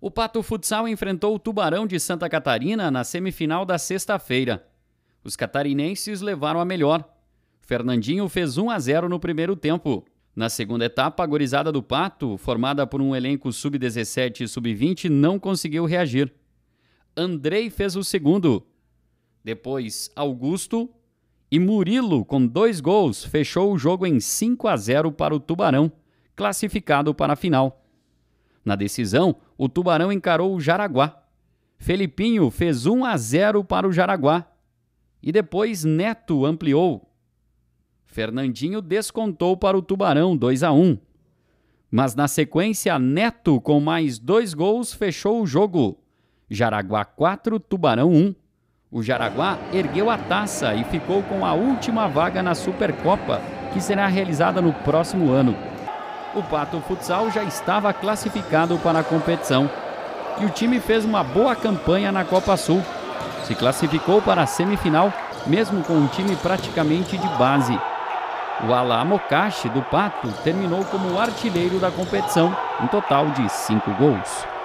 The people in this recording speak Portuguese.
O Pato Futsal enfrentou o Tubarão de Santa Catarina na semifinal da sexta-feira. Os catarinenses levaram a melhor. Fernandinho fez 1 a 0 no primeiro tempo. Na segunda etapa, a gorizada do Pato, formada por um elenco sub-17 e sub-20, não conseguiu reagir. Andrei fez o segundo. Depois, Augusto e Murilo, com dois gols, fechou o jogo em 5 a 0 para o Tubarão, classificado para a final. Na decisão, o Tubarão encarou o Jaraguá. Felipinho fez 1 a 0 para o Jaraguá. E depois Neto ampliou. Fernandinho descontou para o Tubarão 2 a 1. Mas na sequência, Neto com mais dois gols fechou o jogo. Jaraguá 4, Tubarão 1. O Jaraguá ergueu a taça e ficou com a última vaga na Supercopa, que será realizada no próximo ano o Pato Futsal já estava classificado para a competição e o time fez uma boa campanha na Copa Sul. Se classificou para a semifinal, mesmo com um time praticamente de base. O Ala Mokashi do Pato terminou como artilheiro da competição, um total de cinco gols.